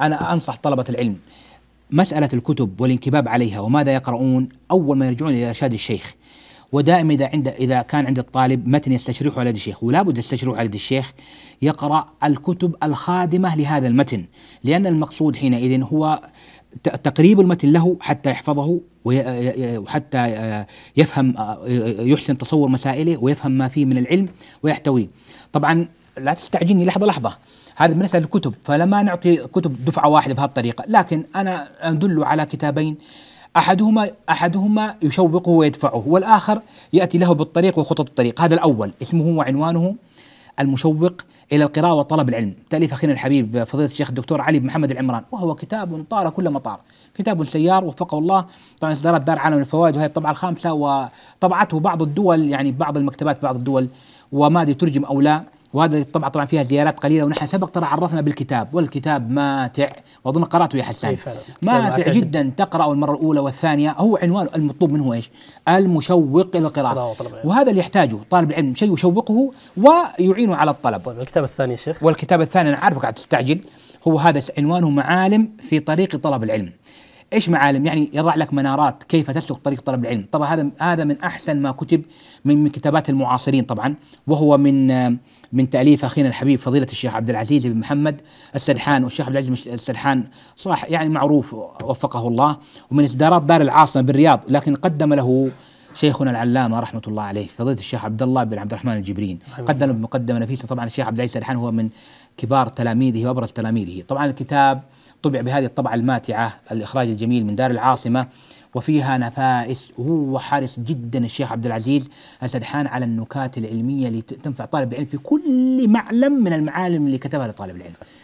أنا أنصح طلبة العلم مسألة الكتب والانكباب عليها وماذا يقرؤون أول ما يرجعون إلى إرشاد الشيخ ودائما إذا عند إذا كان عند الطالب متن يستشرحه على يد الشيخ ولا بد يستشرحه على يد الشيخ يقرأ الكتب الخادمة لهذا المتن لأن المقصود حينئذ هو تقريب المتن له حتى يحفظه وحتى يفهم يحسن تصور مسائله ويفهم ما فيه من العلم ويحتويه طبعا لا تستعجلني لحظه لحظه هذا بالنسبه للكتب فلما نعطي كتب دفعه واحده بهالطريقه لكن انا ادل على كتابين احدهما احدهما يشوقه ويدفعه والاخر ياتي له بالطريق وخطط الطريق هذا الاول اسمه وعنوانه المشوق الى القراءه وطلب العلم تاليف اخينا الحبيب فضيله الشيخ الدكتور علي بن محمد العمران وهو كتاب طار كل مطار كتاب سيار وفقه الله طبعا اصدارات دار عالم الفوائد وهي الطبعه الخامسه وطبعته بعض الدول يعني بعض المكتبات بعض الدول وما ادري ترجم او لا وهذا طبعا طبعا فيها زيارات قليله ونحن سبق ترى عرفنا بالكتاب والكتاب ماتع واظن قراته يا حسان ماتع جدا جد. تقرا المره الاولى والثانيه هو عنوان المطلوب منه ايش؟ المشوق الى القراءه وهذا اللي يحتاجه طالب العلم شيء يشوقه ويعينه على الطلب طيب الكتاب الثاني يا شيخ والكتاب الثاني انا عارفك قاعد تستعجل هو هذا عنوانه معالم في طريق طلب العلم ايش معالم؟ يعني يضع لك منارات كيف تسلك طريق طلب العلم، طبعا هذا هذا من احسن ما كتب من من كتابات المعاصرين طبعا وهو من آه، من تاليف اخينا الحبيب فضيله الشيخ عبد العزيز بن محمد السدحان والشيخ عبد العزيز السدحان صراحه يعني معروف وفقه الله ومن اصدارات دار العاصمه بالرياض لكن قدم له شيخنا العلامة رحمة الله عليه فضيلة الشيخ عبد الله بن عبد الرحمن الجبرين قدم مقدمة نفيسة طبعا الشيخ عبد العزيز السدحان هو من كبار تلاميذه وأبرز تلاميذه طبعا الكتاب طبع بهذه الطبعة الماتعة الإخراج الجميل من دار العاصمة وفيها نفائس وهو حارس جدا الشيخ عبد العزيز السدحان على النكات العلمية اللي تنفع طالب العلم في كل معلم من المعالم اللي كتبها لطالب العلم